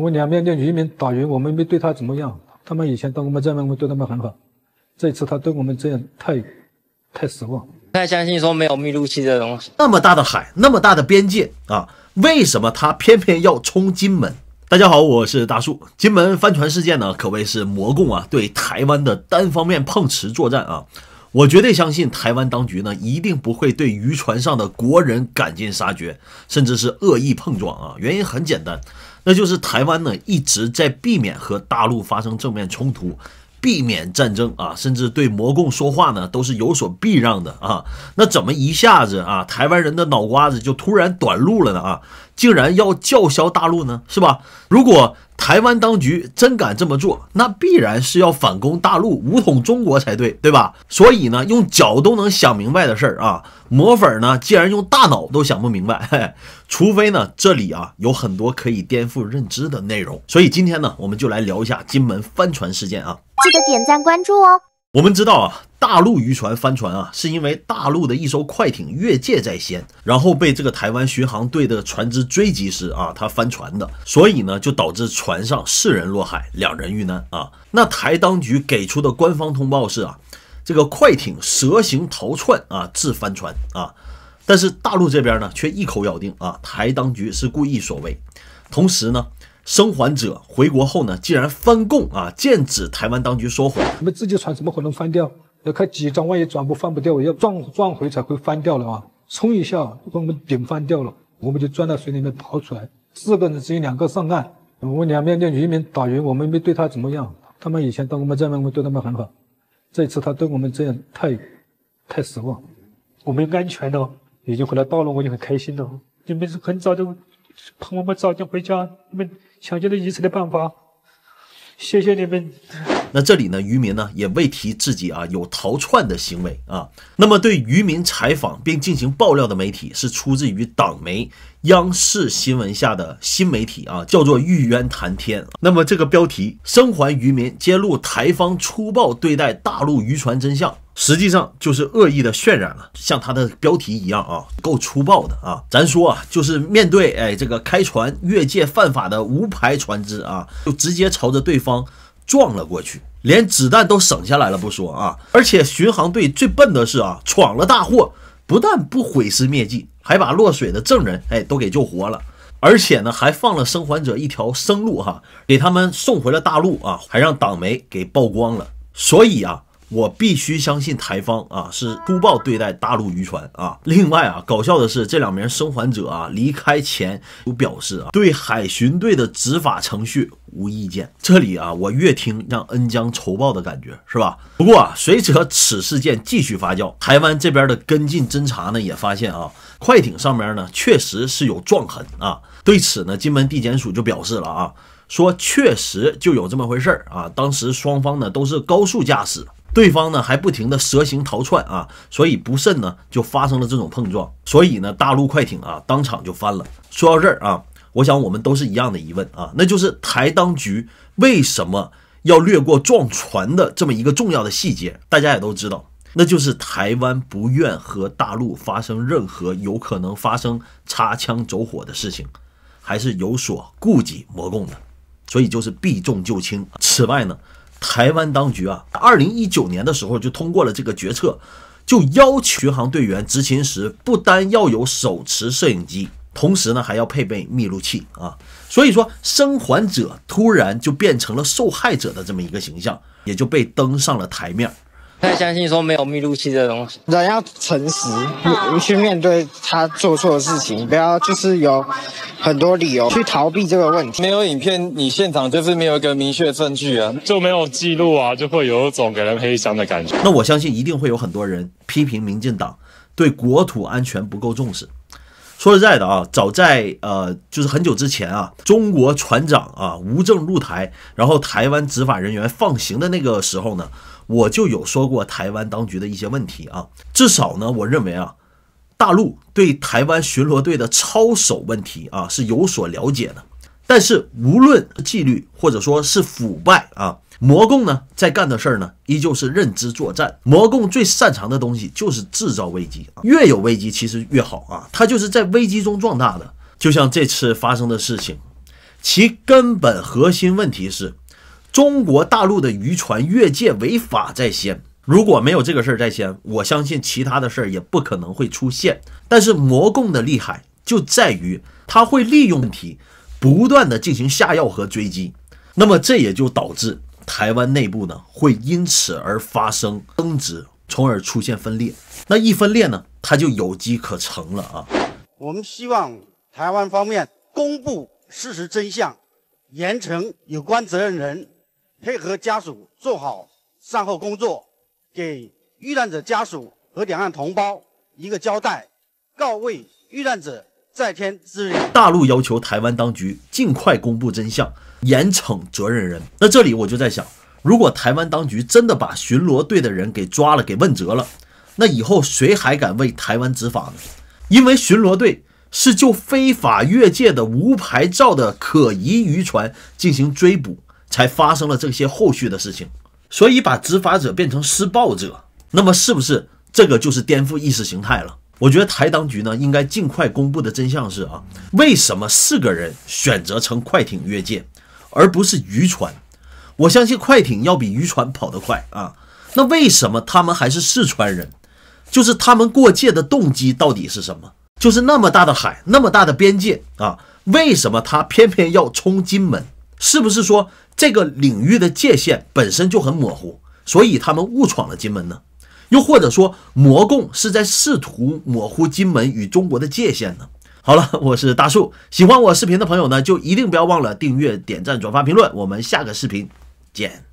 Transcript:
我们两边的渔民打鱼，我们没对他怎么样。他们以前到我们这边，我们对他们很好。这次他对我们这样，太太失望。太相信说没有密录器的东西。那么大的海，那么大的边界啊，为什么他偏偏要冲金门？大家好，我是大树。金门帆船事件呢，可谓是魔共啊对台湾的单方面碰瓷作战啊。我绝对相信台湾当局呢，一定不会对渔船上的国人赶尽杀绝，甚至是恶意碰撞啊。原因很简单。那就是台湾呢一直在避免和大陆发生正面冲突，避免战争啊，甚至对魔共说话呢都是有所避让的啊。那怎么一下子啊台湾人的脑瓜子就突然短路了呢啊？竟然要叫嚣大陆呢，是吧？如果台湾当局真敢这么做，那必然是要反攻大陆、武统中国才对，对吧？所以呢，用脚都能想明白的事儿啊，魔粉呢，竟然用大脑都想不明白，除非呢，这里啊有很多可以颠覆认知的内容。所以今天呢，我们就来聊一下金门帆船事件啊，记得点赞关注哦。我们知道啊，大陆渔船翻船啊，是因为大陆的一艘快艇越界在先，然后被这个台湾巡航队的船只追击时啊，它翻船的，所以呢，就导致船上四人落海，两人遇难啊。那台当局给出的官方通报是啊，这个快艇蛇形逃窜啊，致翻船啊。但是大陆这边呢，却一口咬定啊，台当局是故意所为，同时呢。生还者回国后呢，竟然翻供啊！剑指台湾当局说谎。你们自己船怎么可能翻掉？要开几张，万一转不翻不掉，要撞撞回才会翻掉了啊！冲一下就把我们顶翻掉了，我们就钻到水里面跑出来。四个人只有两个上岸，我两边的渔民打鱼，我们没对他怎么样。他们以前到我们这边，我们对他们很好。这次他对我们这样，太太失望。我们安全了，已经回来到了，我就很开心了。你们是很早就盼我们早点回家，你们。想尽了一切的办法，谢谢你们。那这里呢，渔民呢也未提自己啊有逃窜的行为啊。那么对渔民采访并进行爆料的媒体是出自于党媒央视新闻下的新媒体啊，叫做玉渊潭天。那么这个标题“生还渔民揭露台方粗暴对待大陆渔船真相”，实际上就是恶意的渲染了，像他的标题一样啊，够粗暴的啊。咱说啊，就是面对哎这个开船越界犯法的无牌船只啊，就直接朝着对方。撞了过去，连子弹都省下来了不说啊，而且巡航队最笨的是啊，闯了大祸，不但不毁尸灭迹，还把落水的证人哎都给救活了，而且呢还放了生还者一条生路哈，给他们送回了大陆啊，还让党媒给曝光了，所以啊。我必须相信台方啊是粗暴对待大陆渔船啊。另外啊，搞笑的是这两名生还者啊离开前有表示啊对海巡队的执法程序无意见。这里啊，我越听让恩将仇报的感觉是吧？不过随着此事件继续发酵，台湾这边的跟进侦查呢也发现啊快艇上面呢确实是有撞痕啊。对此呢，金门地检署就表示了啊说确实就有这么回事儿啊。当时双方呢都是高速驾驶。对方呢还不停地蛇形逃窜啊，所以不慎呢就发生了这种碰撞，所以呢大陆快艇啊当场就翻了。说到这儿啊，我想我们都是一样的疑问啊，那就是台当局为什么要略过撞船的这么一个重要的细节？大家也都知道，那就是台湾不愿和大陆发生任何有可能发生擦枪走火的事情，还是有所顾忌、磨共的，所以就是避重就轻。此外呢？台湾当局啊，二零一九年的时候就通过了这个决策，就要求航队员执勤时不单要有手持摄影机，同时呢还要配备密录器啊。所以说，生还者突然就变成了受害者的这么一个形象，也就被登上了台面。太相信说没有密录器这东西，人要诚实，去面对他做错的事情，不要就是有很多理由去逃避这个问题。没有影片，你现场就是没有一个明确证据啊，就没有记录啊，就会有一种给人黑箱的感觉。那我相信一定会有很多人批评民进党对国土安全不够重视。说实在的啊，早在呃就是很久之前啊，中国船长啊无证入台，然后台湾执法人员放行的那个时候呢，我就有说过台湾当局的一些问题啊。至少呢，我认为啊，大陆对台湾巡逻队的操守问题啊是有所了解的。但是无论纪律或者说是腐败啊。魔共呢在干的事儿呢，依旧是认知作战。魔共最擅长的东西就是制造危机啊，越有危机其实越好啊，它就是在危机中壮大的。就像这次发生的事情，其根本核心问题是中国大陆的渔船越界违法在先。如果没有这个事儿在先，我相信其他的事儿也不可能会出现。但是魔共的厉害就在于它会利用问题，不断的进行下药和追击，那么这也就导致。台湾内部呢会因此而发生争执，从而出现分裂。那一分裂呢，它就有机可乘了啊！我们希望台湾方面公布事实真相，严惩有关责任人，配合家属做好善后工作，给遇难者家属和两岸同胞一个交代，告慰遇难者。在天之灵，大陆要求台湾当局尽快公布真相，严惩责任人。那这里我就在想，如果台湾当局真的把巡逻队的人给抓了，给问责了，那以后谁还敢为台湾执法呢？因为巡逻队是就非法越界的无牌照的可疑渔船进行追捕，才发生了这些后续的事情。所以把执法者变成施暴者，那么是不是这个就是颠覆意识形态了？我觉得台当局呢，应该尽快公布的真相是啊，为什么四个人选择乘快艇越界，而不是渔船？我相信快艇要比渔船跑得快啊。那为什么他们还是四川人？就是他们过界的动机到底是什么？就是那么大的海，那么大的边界啊，为什么他偏偏要冲金门？是不是说这个领域的界限本身就很模糊，所以他们误闯了金门呢？又或者说，魔共是在试图模糊金门与中国的界限呢？好了，我是大树，喜欢我视频的朋友呢，就一定不要忘了订阅、点赞、转发、评论。我们下个视频见。